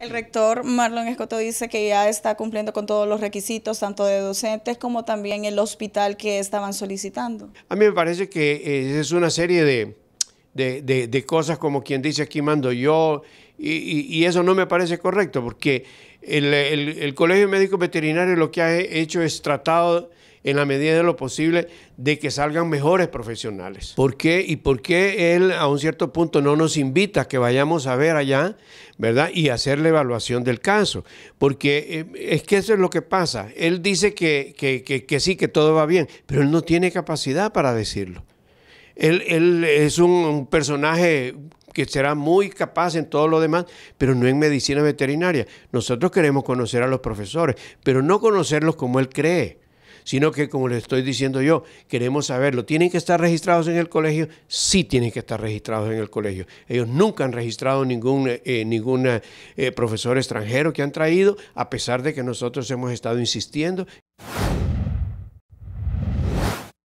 El rector Marlon Escoto dice que ya está cumpliendo con todos los requisitos, tanto de docentes como también el hospital que estaban solicitando. A mí me parece que eh, es una serie de, cosas como quien dice aquí mando yo, y, eso no me parece correcto, porque el, el, el Colegio Médico Veterinario lo que ha hecho es tratado en la medida de lo posible de que salgan mejores profesionales. ¿Por qué? ¿Y por qué él a un cierto punto no nos invita a que vayamos a ver allá, ¿verdad? Y hacer la evaluación del caso. Porque eh, es que eso es lo que pasa. Él dice que, sí, que todo va bien, pero él no tiene capacidad para decirlo. Él, es un personaje que será muy capaz en todo lo demás, pero no en medicina veterinaria. Nosotros queremos conocer a los profesores, pero no conocerlos como él cree sino que como les estoy diciendo yo, queremos saberlo. ¿Tienen que estar registrados en el colegio? Sí tienen que estar registrados en el colegio. Ellos nunca han registrado ningún, eh, eh, eh, profesor extranjero que han traído, a pesar de que nosotros hemos estado insistiendo.